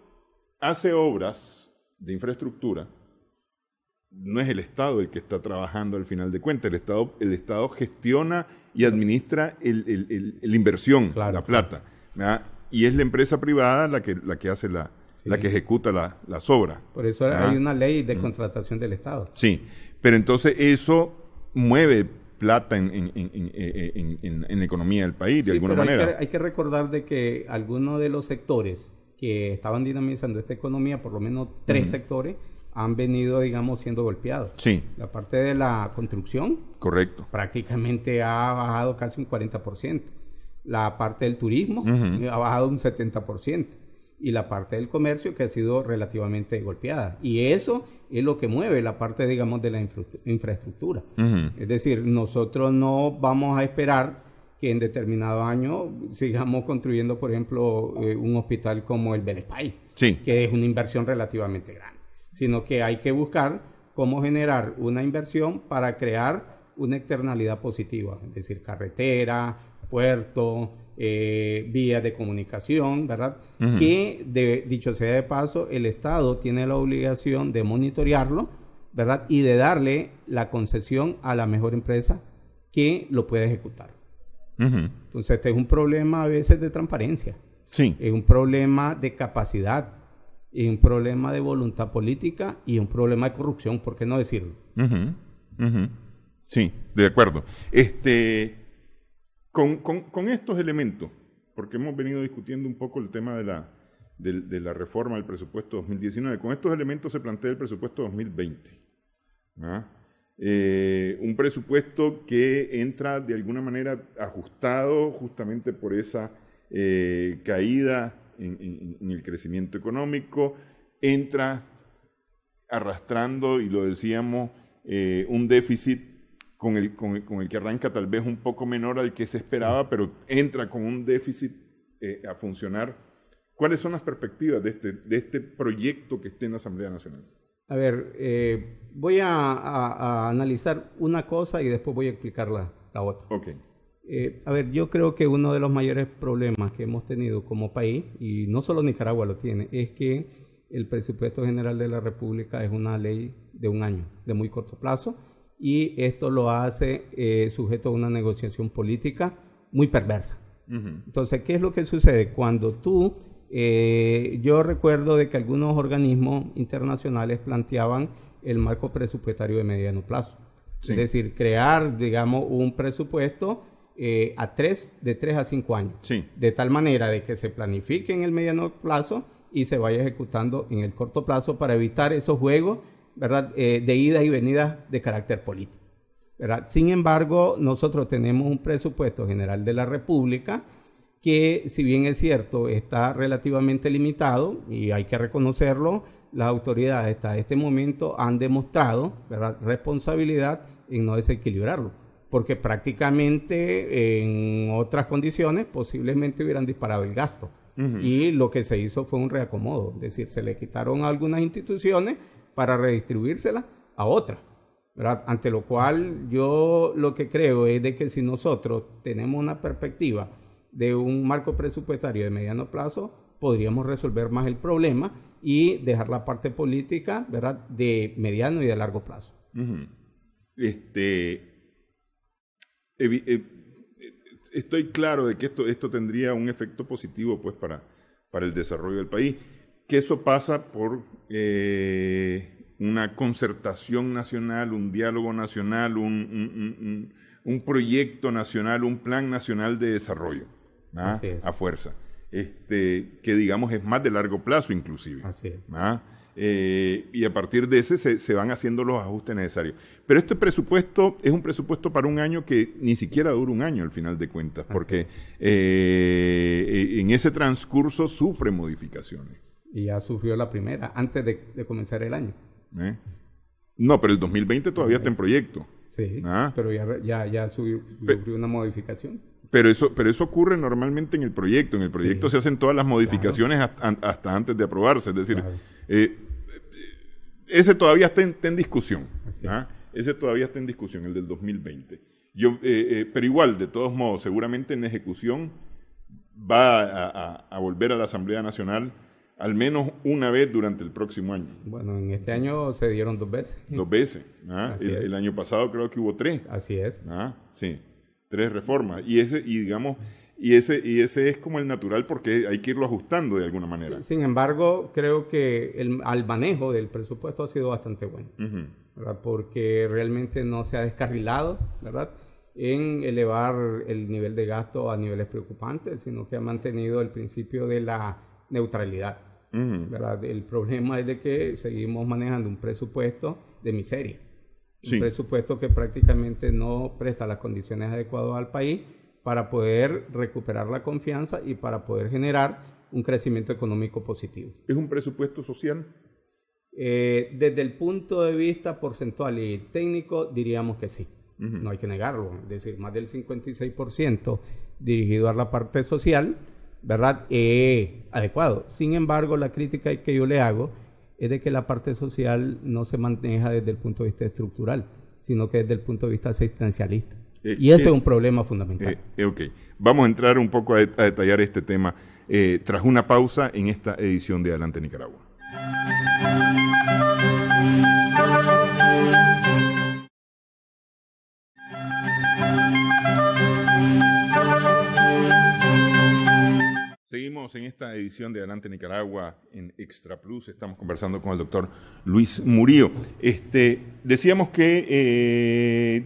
hace obras de infraestructura, no es el Estado el que está trabajando al final de cuentas, el Estado, el Estado gestiona y administra la inversión, la plata y es la empresa privada la que, la que hace la, la que ejecuta la, las obras. Por eso hay una ley de contratación del Estado. Sí, pero entonces eso mueve plata en, en, en, en la economía del país, de alguna manera. Hay que, recordar de que algunos de los sectores que estaban dinamizando esta economía, por lo menos tres sectores, han venido, digamos, siendo golpeados. Sí. La parte de la construcción. Correcto. Prácticamente ha bajado casi un 40% la parte del turismo eh, ha bajado un 70% y la parte del comercio que ha sido relativamente golpeada. Y eso es lo que mueve la parte, digamos, de la infraestructura. Es decir, nosotros no vamos a esperar que en determinado año sigamos construyendo, por ejemplo, eh, un hospital como el Belespay, que es una inversión relativamente grande, sino que hay que buscar cómo generar una inversión para crear una externalidad positiva, es decir, carretera, puerto, eh, vías de comunicación, ¿verdad? Que, dicho sea de paso, el Estado tiene la obligación de monitorearlo, ¿verdad? Y de darle la concesión a la mejor empresa que lo pueda ejecutar. Entonces, este es un problema a veces de transparencia. Sí. Es un problema de capacidad, es un problema de voluntad política y un problema de corrupción, ¿por qué no decirlo? Sí, de acuerdo. Este, con, estos elementos, porque hemos venido discutiendo un poco el tema de la, reforma del presupuesto 2019, con estos elementos se plantea el presupuesto 2020. ¿ah? Eh, un presupuesto que entra de alguna manera ajustado justamente por esa eh, caída en, el crecimiento económico, entra arrastrando, y lo decíamos, eh, un déficit con el, con que arranca tal vez un poco menor al que se esperaba, pero entra con un déficit eh, a funcionar. ¿Cuáles son las perspectivas de este, de este proyecto que esté en la Asamblea Nacional? A ver, eh, voy a, analizar una cosa y después voy a explicar la, la otra. ok eh, a ver, yo creo que uno de los mayores problemas que hemos tenido como país, y no solo Nicaragua lo tiene, es que el presupuesto general de la República es una ley de un año, de muy corto plazo, y esto lo hace eh, sujeto a una negociación política muy perversa. Entonces, ¿qué es lo que sucede? Cuando tú, eh, yo recuerdo de que algunos organismos internacionales planteaban el marco presupuestario de mediano plazo. Es decir, crear, digamos, un presupuesto eh, a tres, de tres a cinco años. De tal manera de que se planifique en el mediano plazo y se vaya ejecutando en el corto plazo para evitar esos juegos eh, de ida y venida de carácter político. ¿verdad? Sin embargo, nosotros tenemos un presupuesto general de la República que, si bien es cierto, está relativamente limitado y hay que reconocerlo, las autoridades hasta este momento han demostrado responsabilidad en no desequilibrarlo, porque prácticamente en otras condiciones posiblemente hubieran disparado el gasto. Y lo que se hizo fue un reacomodo, es decir, se le quitaron a algunas instituciones, para redistribuírsela a otra. ¿verdad? Ante lo cual yo lo que creo es de que si nosotros tenemos una perspectiva de un marco presupuestario de mediano plazo, podríamos resolver más el problema y dejar la parte política ¿verdad? de mediano y de largo plazo. Este, eh, estoy claro de que esto, esto tendría un efecto positivo pues, para, para el desarrollo del país que eso pasa por eh, una concertación nacional, un diálogo nacional, un, proyecto nacional, un plan nacional de desarrollo, ¿ah? a fuerza, este, que digamos es más de largo plazo inclusive. ¿ah? Eh, y a partir de ese se, van haciendo los ajustes necesarios. Pero este presupuesto es un presupuesto para un año que ni siquiera dura un año al final de cuentas, porque eh, en ese transcurso sufre modificaciones y ya sufrió la primera, antes de, comenzar el año. ¿Eh? No, pero el 2020 todavía está en proyecto. Sí, ah. pero ya, ya, sufrió, una modificación. Pero eso, pero eso ocurre normalmente en el proyecto. En el proyecto se hacen todas las modificaciones hasta, antes de aprobarse. Es decir, eh, ese todavía está en, discusión. ¿ah? Ese todavía está en discusión, el del 2020. Yo, eh, pero igual, de todos modos, seguramente en ejecución va a volver a la Asamblea Nacional al menos una vez durante el próximo año. Bueno, en este año se dieron dos veces. Dos veces. ¿ah? El, año pasado creo que hubo tres. Así es. ¿Ah? Sí, tres reformas. Y ese, y digamos, y ese, y ese es como el natural porque hay que irlo ajustando de alguna manera. Sin embargo, creo que el, al manejo del presupuesto ha sido bastante bueno, porque realmente no se ha descarrilado, ¿verdad? en elevar el nivel de gasto a niveles preocupantes, sino que ha mantenido el principio de la neutralidad. El problema es de que seguimos manejando un presupuesto de miseria. Un presupuesto que prácticamente no presta las condiciones adecuadas al país para poder recuperar la confianza y para poder generar un crecimiento económico positivo. ¿Es un presupuesto social? Eh, desde el punto de vista porcentual y técnico, diríamos que sí. No hay que negarlo. Es decir, más del 56% dirigido a la parte social ¿verdad? Eh, adecuado. Sin embargo, la crítica que yo le hago es de que la parte social no se maneja desde el punto de vista estructural, sino que desde el punto de vista asistencialista. Eh, y eso es, un problema fundamental. Eh, ok, vamos a entrar un poco a, a detallar este tema tras una pausa en esta edición de Adelante Nicaragua. Seguimos en esta edición de Adelante Nicaragua en Extra Plus. Estamos conversando con el doctor Luis Murillo. Este, decíamos que eh,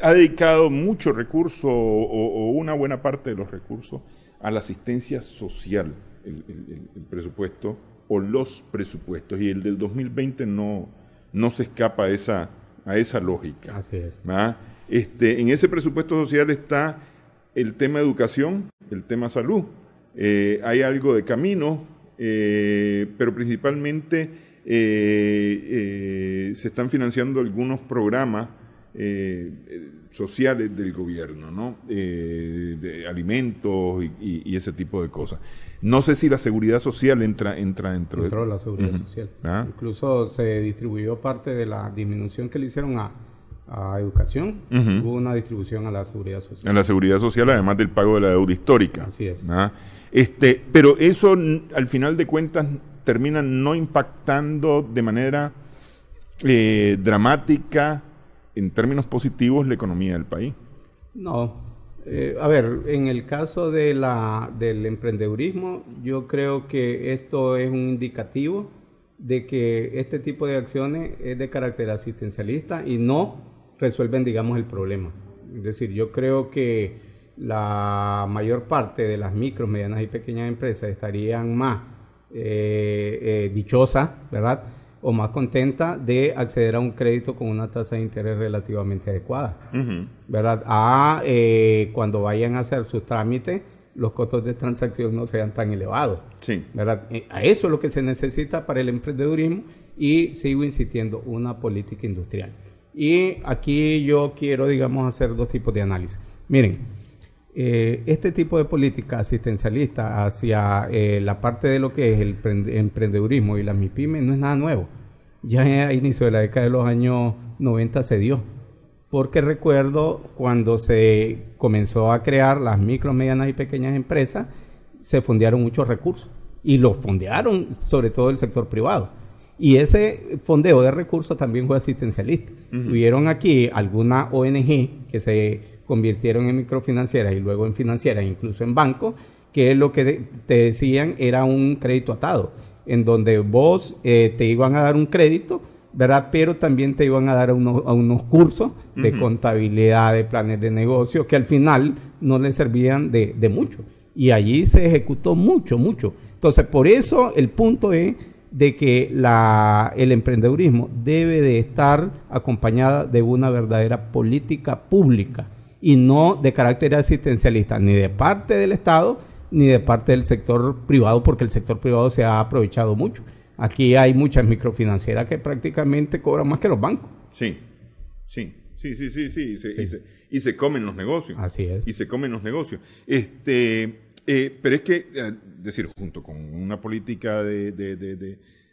ha dedicado mucho recurso o, una buena parte de los recursos a la asistencia social, el, presupuesto o los presupuestos. Y el del 2020 no, no se escapa a esa, a esa lógica. Así es. ¿ah? Este, en ese presupuesto social está el tema educación, el tema salud. Eh, hay algo de camino, eh, pero principalmente eh, se están financiando algunos programas sociales del gobierno, ¿no? de alimentos y, ese tipo de cosas. No sé si la seguridad social entra, entra dentro de... la seguridad social. Ah. Incluso se distribuyó parte de la disminución que le hicieron a a educación, hubo una distribución a la seguridad social. en la seguridad social, además del pago de la deuda histórica. Así es. ¿Ah? Este, pero eso, al final de cuentas, termina no impactando de manera eh, dramática, en términos positivos, la economía del país. No. Eh, a ver, en el caso de la, del emprendedurismo, yo creo que esto es un indicativo de que este tipo de acciones es de carácter asistencialista y no resuelven, digamos, el problema. Es decir, yo creo que la mayor parte de las micro, medianas y pequeñas empresas estarían más eh, eh, dichosas, ¿verdad? O más contenta de acceder a un crédito con una tasa de interés relativamente adecuada, ¿verdad? A eh, cuando vayan a hacer sus trámites, los costos de transacción no sean tan elevados, sí. ¿verdad? A eso es lo que se necesita para el emprendedurismo y sigo insistiendo, una política industrial. Y aquí yo quiero, digamos, hacer dos tipos de análisis. Miren, eh, este tipo de política asistencialista hacia eh, la parte de lo que es el emprendedurismo y las MIPIME no es nada nuevo. Ya a inicio de la década de los años 90 se dio. Porque recuerdo cuando se comenzó a crear las micro, medianas y pequeñas empresas, se fundaron muchos recursos. Y los fundearon sobre todo el sector privado. Y ese fondeo de recursos también fue asistencialista. tuvieron aquí alguna ONG que se convirtieron en microfinancieras y luego en financieras, incluso en banco que lo que te decían era un crédito atado, en donde vos eh, te iban a dar un crédito, ¿verdad? Pero también te iban a dar unos, a unos cursos de contabilidad, de planes de negocio, que al final no les servían de mucho. Y allí se ejecutó mucho, mucho. Entonces, por eso el punto es de que la, el emprendedurismo debe de estar acompañada de una verdadera política pública y no de carácter asistencialista, ni de parte del Estado, ni de parte del sector privado, porque el sector privado se ha aprovechado mucho. Aquí hay muchas microfinancieras que prácticamente cobran más que los bancos. Sí, sí, sí, sí, sí, sí, y se, y se comen los negocios. Así es. Y se comen los negocios. Este, eh, pero es que, eh, decir, junto con una política de,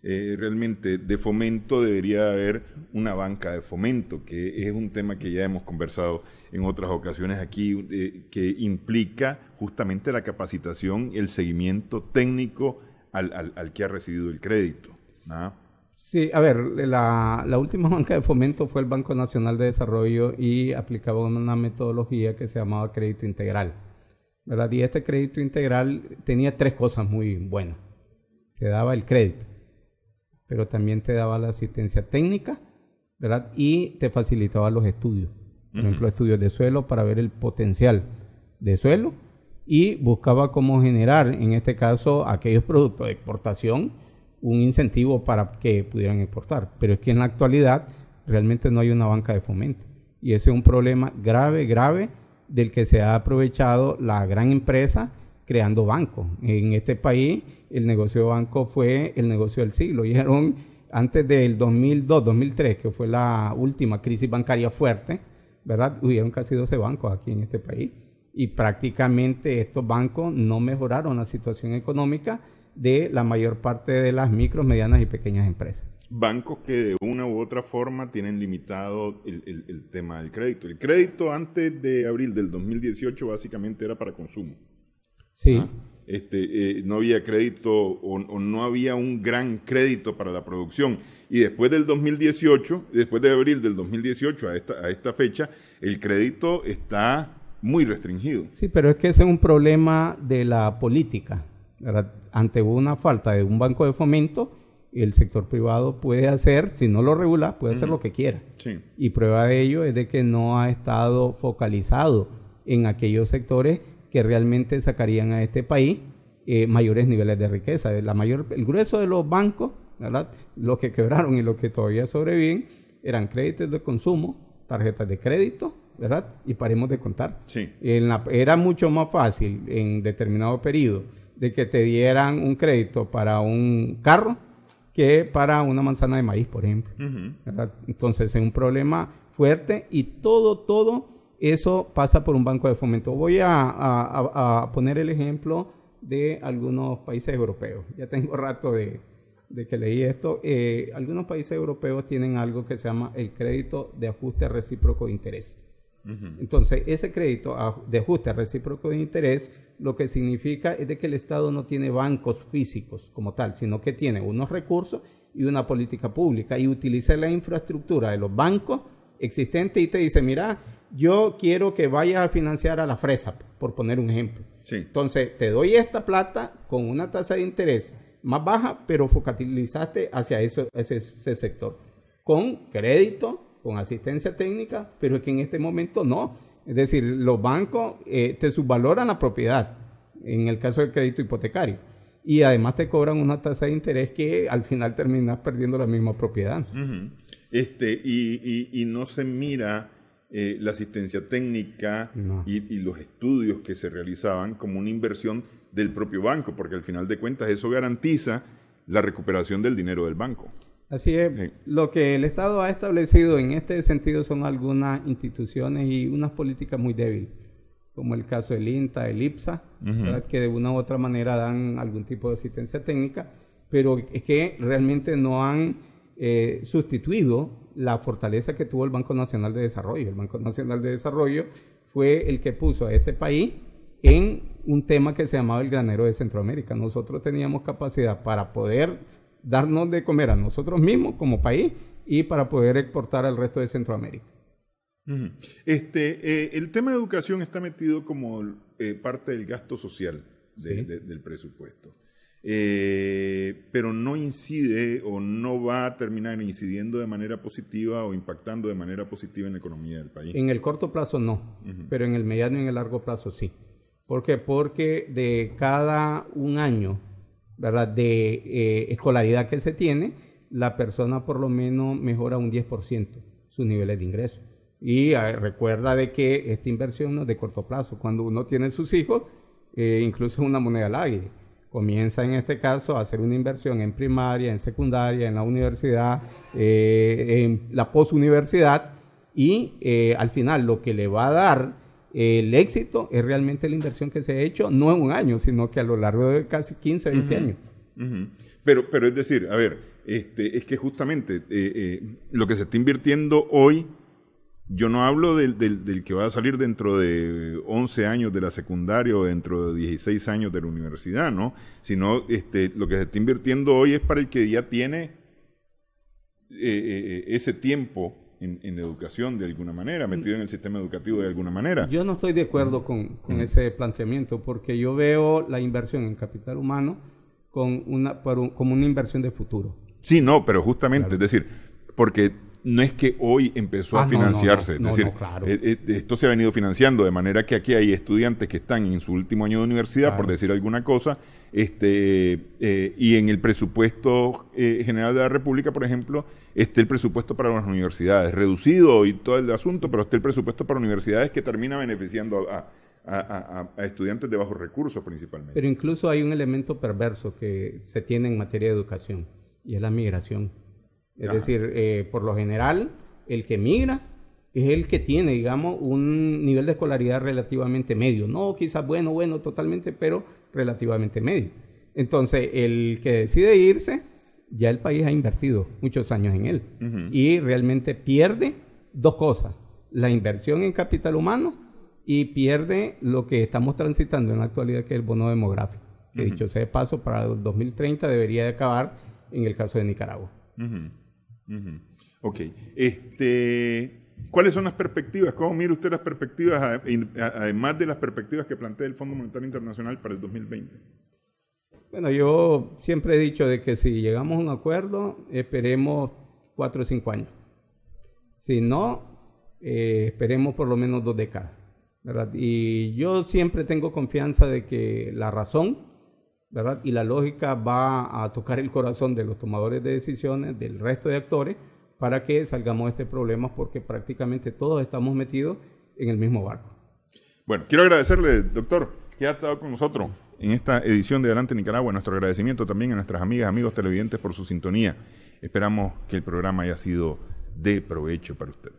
eh, realmente de fomento debería haber una banca de fomento, que es un tema que ya hemos conversado en otras ocasiones aquí, que implica justamente la capacitación, y el seguimiento técnico al, que ha recibido el crédito. Sí, a ver, la, la, última banca de fomento fue el Banco Nacional de Desarrollo y aplicaba una metodología que se llamaba crédito integral ¿verdad? Y este crédito integral tenía tres cosas muy buenas. Te daba el crédito, pero también te daba la asistencia técnica, ¿verdad? Y te facilitaba los estudios. Por ejemplo, estudios de suelo para ver el potencial de suelo y buscaba cómo generar, en este caso, aquellos productos de exportación, un incentivo para que pudieran exportar. Pero es que en la actualidad realmente no hay una banca de fomento. Y ese es un problema grave, grave del que se ha aprovechado la gran empresa creando bancos. En este país el negocio de banco fue el negocio del siglo y antes del 2002, 2003, que fue la última crisis bancaria fuerte, ¿verdad? Hubieron casi 12 bancos aquí en este país y prácticamente estos bancos no mejoraron la situación económica de la mayor parte de las micros, medianas y pequeñas empresas bancos que de una u otra forma tienen limitado el, tema del crédito. El crédito antes de abril del 2018 básicamente era para consumo. Sí. ¿Ah? Este, eh, no había crédito o, no había un gran crédito para la producción. Y después del 2018, después de abril del 2018 a esta, a esta fecha, el crédito está muy restringido. Sí, pero es que ese es un problema de la política. Ante una falta de un banco de fomento, el sector privado puede hacer, si no lo regula, puede hacer lo que quiera. Y prueba de ello es de que no ha estado focalizado en aquellos sectores que realmente sacarían a este país eh, mayores niveles de riqueza. La mayor, el grueso de los bancos, ¿verdad? los que quebraron y los que todavía sobreviven, eran créditos de consumo, tarjetas de crédito, ¿verdad? Y paremos de contar. era mucho más fácil en determinado periodo de que te dieran un crédito para un carro, que para una manzana de maíz, por ejemplo. Entonces es un problema fuerte y todo, todo eso pasa por un banco de fomento. Voy a, poner el ejemplo de algunos países europeos. Ya tengo rato de, que leí esto. Eh, algunos países europeos tienen algo que se llama el crédito de ajuste recíproco de interés. Entonces, ese crédito de ajuste recíproco de interés lo que significa es de que el Estado no tiene bancos físicos como tal, sino que tiene unos recursos y una política pública y utiliza la infraestructura de los bancos existentes y te dice, mira, yo quiero que vayas a financiar a la fresa, por poner un ejemplo. Entonces, te doy esta plata con una tasa de interés más baja, pero focalizaste hacia ese, ese sector, con crédito, con asistencia técnica, pero es que en este momento no es decir, los bancos eh, te subvaloran la propiedad en el caso del crédito hipotecario. Y además te cobran una tasa de interés que al final terminas perdiendo la misma propiedad. este, y, no se mira eh, la asistencia técnica y los estudios que se realizaban como una inversión del propio banco, porque al final de cuentas eso garantiza la recuperación del dinero del banco. Así es, lo que el Estado ha establecido en este sentido son algunas instituciones y unas políticas muy débiles, como el caso del INTA, el IPSA, que de una u otra manera dan algún tipo de asistencia técnica, pero es que realmente no han eh, sustituido la fortaleza que tuvo el Banco Nacional de Desarrollo. El Banco Nacional de Desarrollo fue el que puso a este país en un tema que se llamaba el granero de Centroamérica. Nosotros teníamos capacidad para poder darnos de comer a nosotros mismos como país y para poder exportar al resto de Centroamérica. Este, eh, el tema de educación está metido como eh, parte del gasto social del presupuesto, eh, pero no incide o no va a terminar incidiendo de manera positiva o impactando de manera positiva en la economía del país. En el corto plazo no, pero en el mediano y en el largo plazo sí. ¿Por qué? Porque de cada un año de eh, escolaridad que se tiene, la persona por lo menos mejora un 10% sus niveles de ingreso. Y ah, recuerda de que esta inversión no es de corto plazo. Cuando uno tiene sus hijos, eh, incluso una moneda al aire. Comienza en este caso a hacer una inversión en primaria, en secundaria, en la universidad, eh, en la posuniversidad y al final lo que le va a dar el éxito es realmente la inversión que se ha hecho, no en un año, sino que a lo largo de casi 15, 20 años. pero, pero es decir, a ver, este, es que justamente eh, eh, lo que se está invirtiendo hoy, yo no hablo del, que va a salir dentro de 11 años de la secundaria o dentro de 16 años de la universidad, ¿no? Sino este, lo que se está invirtiendo hoy es para el que ya tiene eh, ese tiempo en, educación de alguna manera, mm. metido en el sistema educativo de alguna manera. Yo no estoy de acuerdo mm. con, con mm. ese planteamiento, porque yo veo la inversión en capital humano con una, como una inversión de futuro. Sí, no, pero justamente, es decir, porque no es que hoy empezó a financiarse, claro. esto se ha venido financiando, de manera que aquí hay estudiantes que están en su último año de universidad, por decir alguna cosa, este, eh, y en el presupuesto eh, general de la República, por ejemplo, está el presupuesto para las universidades, reducido y todo el asunto, pero está el presupuesto para universidades que termina beneficiando a, a, estudiantes de bajos recursos principalmente. Pero incluso hay un elemento perverso que se tiene en materia de educación, y es la migración es decir, eh, por lo general, el que migra es el que tiene, digamos, un nivel de escolaridad relativamente medio. No quizás bueno, bueno, totalmente, pero relativamente medio. Entonces, el que decide irse, ya el país ha invertido muchos años en él. Y realmente pierde dos cosas. La inversión en capital humano y pierde lo que estamos transitando en la actualidad, que es el bono demográfico. Que dicho sea de paso, para 2030 debería de acabar en el caso de Nicaragua. Ok. Este, ¿Cuáles son las perspectivas? ¿Cómo mira usted las perspectivas, además de las perspectivas que plantea el Fondo Monetario Internacional para el 2020? Bueno, yo siempre he dicho de que si llegamos a un acuerdo, esperemos cuatro o cinco años. Si no, eh, esperemos por lo menos dos décadas. ¿verdad? Y yo siempre tengo confianza de que la razón y la lógica va a tocar el corazón de los tomadores de decisiones, del resto de actores, para que salgamos de este problema, porque prácticamente todos estamos metidos en el mismo barco. Bueno, quiero agradecerle, doctor, que ha estado con nosotros en esta edición de Adelante Nicaragua. Nuestro agradecimiento también a nuestras amigas, amigos televidentes por su sintonía. Esperamos que el programa haya sido de provecho para usted.